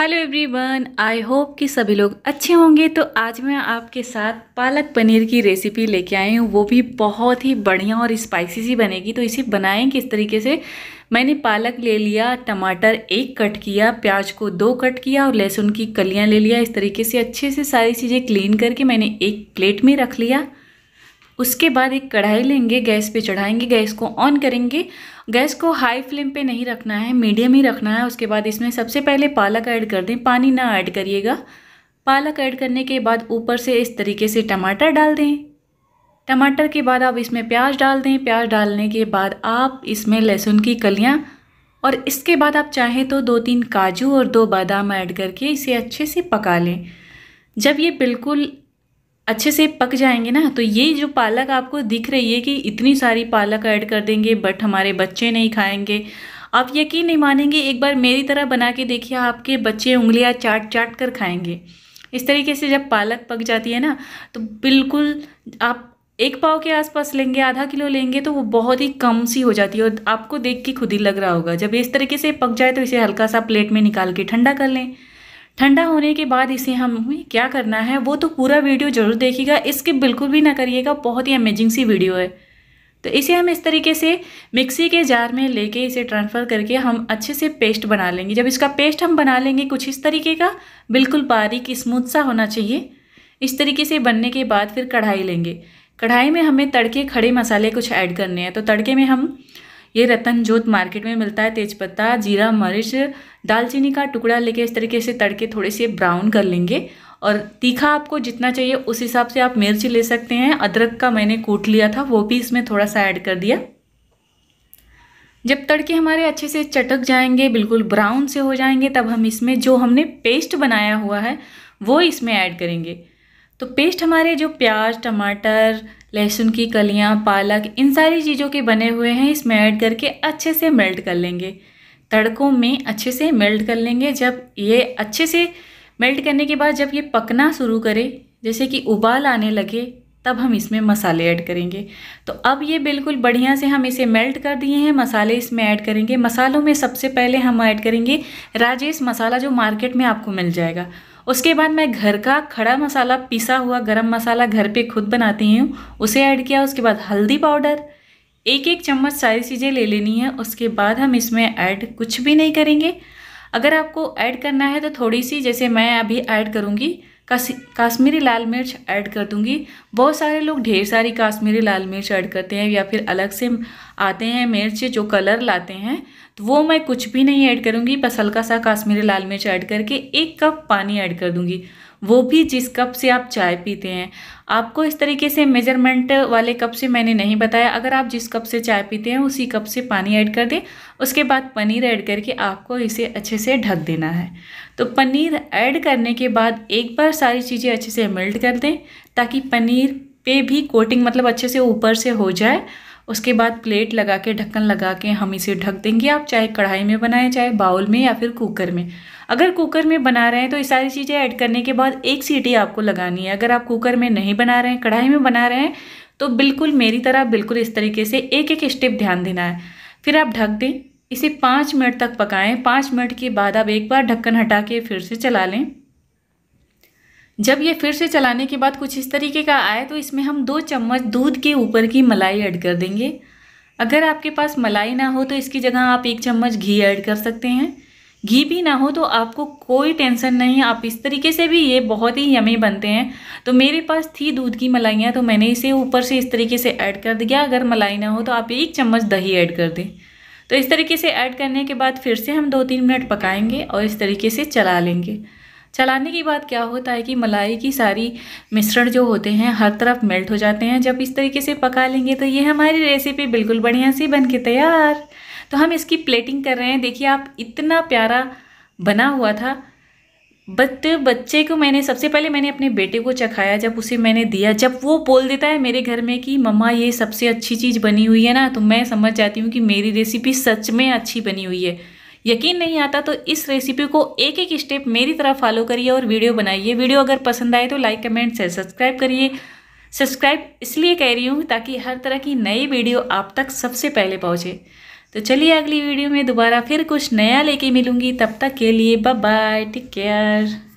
hello everyone I hope कि सभी लोग अच्छे होंगे तो आज मैं आपके साथ पालक पनीर की रेसिपी लेके आई हूँ वो भी बहुत ही बढ़िया और स्पाइसी सी बनेगी तो इसे बनाएं किस तरीके से मैंने पालक ले लिया टमाटर एक कट किया प्याज को दो कट किया और लहसुन की कलियाँ ले लिया इस तरीके से अच्छे से सारी चीज़ें क्लीन करके मैंने एक प्लेट में रख लिया उसके बाद एक कढ़ाई लेंगे गैस पे चढ़ाएंगे गैस को ऑन करेंगे गैस को हाई फ्लेम पे नहीं रखना है मीडियम ही रखना है उसके बाद इसमें सबसे पहले पालक ऐड कर दें पानी ना ऐड करिएगा पालक ऐड करने के बाद ऊपर से इस तरीके से टमाटर डाल दें टमाटर के बाद आप इसमें प्याज डाल दें प्याज डालने के बाद आप इसमें लहसुन की कलियाँ और इसके बाद आप चाहें तो दो तीन काजू और दो बादाम ऐड करके इसे अच्छे से पका लें जब ये बिल्कुल अच्छे से पक जाएंगे ना तो ये जो पालक आपको दिख रही है कि इतनी सारी पालक ऐड कर देंगे बट हमारे बच्चे नहीं खाएंगे आप यकीन नहीं मानेंगे एक बार मेरी तरह बना के देखिए आपके बच्चे उंगलियां चाट चाट कर खाएंगे इस तरीके से जब पालक पक जाती है ना तो बिल्कुल आप एक पाव के आसपास लेंगे आधा किलो लेंगे तो वो बहुत ही कम सी हो जाती है और आपको देख के खुद ही लग रहा होगा जब इस तरीके से पक जाए तो इसे हल्का सा प्लेट में निकाल के ठंडा कर लें ठंडा होने के बाद इसे हमें क्या करना है वो तो पूरा वीडियो ज़रूर देखिएगा इसके बिल्कुल भी ना करिएगा बहुत ही अमेजिंग सी वीडियो है तो इसे हम इस तरीके से मिक्सी के जार में लेके इसे ट्रांसफ़र करके हम अच्छे से पेस्ट बना लेंगे जब इसका पेस्ट हम बना लेंगे कुछ इस तरीके का बिल्कुल बारीक स्मूथ सा होना चाहिए इस तरीके से बनने के बाद फिर कढ़ाई लेंगे कढ़ाई में हमें तड़के खड़े मसाले कुछ ऐड करने हैं तो तड़के में हम ये रतन जोत मार्केट में मिलता है तेज़पत्ता जीरा मर्च दालचीनी का टुकड़ा लेके इस तरीके से तड़के थोड़े से ब्राउन कर लेंगे और तीखा आपको जितना चाहिए उस हिसाब से आप मिर्च ले सकते हैं अदरक का मैंने कूट लिया था वो भी इसमें थोड़ा सा ऐड कर दिया जब तड़के हमारे अच्छे से चटक जाएंगे बिल्कुल ब्राउन से हो जाएंगे तब हम इसमें जो हमने पेस्ट बनाया हुआ है वो इसमें ऐड करेंगे तो पेस्ट हमारे जो प्याज टमाटर लहसुन की कलियाँ पालक इन सारी चीज़ों के बने हुए हैं इसमें ऐड करके अच्छे से मेल्ट कर लेंगे तड़कों में अच्छे से मेल्ट कर लेंगे जब ये अच्छे से मेल्ट करने के बाद जब ये पकना शुरू करे जैसे कि उबाल आने लगे तब हम इसमें मसाले ऐड करेंगे तो अब ये बिल्कुल बढ़िया से हम इसे मेल्ट कर दिए हैं मसाले इसमें ऐड करेंगे मसालों में सबसे पहले हम ऐड करेंगे राजेश मसाला जो मार्केट में आपको मिल जाएगा उसके बाद मैं घर का खड़ा मसाला पिसा हुआ गरम मसाला घर पे खुद बनाती हूँ उसे ऐड किया उसके बाद हल्दी पाउडर एक एक चम्मच सारी चीज़ें ले लेनी है उसके बाद हम इसमें ऐड कुछ भी नहीं करेंगे अगर आपको ऐड करना है तो थोड़ी सी जैसे मैं अभी ऐड करूँगी काश्मीरी लाल मिर्च ऐड कर दूंगी बहुत सारे लोग ढेर सारी काश्मीरी लाल मिर्च ऐड करते हैं या फिर अलग से आते हैं मिर्च जो कलर लाते हैं तो वो मैं कुछ भी नहीं ऐड करूँगी बस हल्का सा काश्मीरी लाल मिर्च ऐड करके एक कप पानी ऐड कर दूँगी वो भी जिस कप से आप चाय पीते हैं आपको इस तरीके से मेजरमेंट वाले कप से मैंने नहीं बताया अगर आप जिस कप से चाय पीते हैं उसी कप से पानी ऐड कर दें उसके बाद पनीर ऐड करके आपको इसे अच्छे से ढक देना है तो पनीर ऐड करने के बाद एक बार सारी चीज़ें अच्छे से मेल्ट कर दें ताकि पनीर पे भी कोटिंग मतलब अच्छे से ऊपर से हो जाए उसके बाद प्लेट लगा के ढक्कन लगा के हम इसे ढक देंगे आप चाहे कढ़ाई में बनाएं चाहे बाउल में या फिर कुकर में अगर कुकर में बना रहे हैं तो ये सारी चीज़ें ऐड करने के बाद एक सीटी आपको लगानी है अगर आप कुकर में नहीं बना रहे हैं कढ़ाई में बना रहे हैं तो बिल्कुल मेरी तरह बिल्कुल इस तरीके से एक एक स्टेप ध्यान देना है फिर आप ढक दें इसे पाँच मिनट तक पकाएं पाँच मिनट के बाद आप एक बार ढक्कन हटा के फिर से चला लें जब ये फिर से चलाने के बाद कुछ इस तरीके का आए तो इसमें हम दो चम्मच दूध के ऊपर की मलाई ऐड कर देंगे अगर आपके पास मलाई ना हो तो इसकी जगह आप एक चम्मच घी ऐड कर सकते हैं घी भी ना हो तो आपको कोई टेंशन नहीं आप इस तरीके से भी ये बहुत ही यमी बनते हैं तो मेरे पास थी दूध की मलाइयाँ तो मैंने इसे ऊपर से इस तरीके से ऐड कर दिया अगर मलाई ना हो तो आप एक चम्मच दही ऐड कर दें तो इस तरीके से ऐड करने के बाद फिर से हम दो तीन मिनट पकाएंगे और इस तरीके से चला लेंगे चलाने के बाद क्या होता है कि मलाई की सारी मिश्रण जो होते हैं हर तरफ मेल्ट हो जाते हैं जब इस तरीके से पका लेंगे तो ये हमारी रेसिपी बिल्कुल बढ़िया सी बन के तैयार तो हम इसकी प्लेटिंग कर रहे हैं देखिए आप इतना प्यारा बना हुआ था बट बच्चे को मैंने सबसे पहले मैंने अपने बेटे को चखाया जब उसे मैंने दिया जब वो बोल देता है मेरे घर में कि मम्मा ये सबसे अच्छी चीज़ बनी हुई है ना तो मैं समझ जाती हूँ कि मेरी रेसिपी सच में अच्छी बनी हुई है यकीन नहीं आता तो इस रेसिपी को एक एक स्टेप मेरी तरह फॉलो करिए और वीडियो बनाइए वीडियो अगर पसंद आए तो लाइक कमेंट से सब्सक्राइब करिए सब्सक्राइब इसलिए कह रही हूँ ताकि हर तरह की नई वीडियो आप तक सबसे पहले पहुँचे तो चलिए अगली वीडियो में दोबारा फिर कुछ नया लेके मिलूंगी तब तक के लिए बाय टेक केयर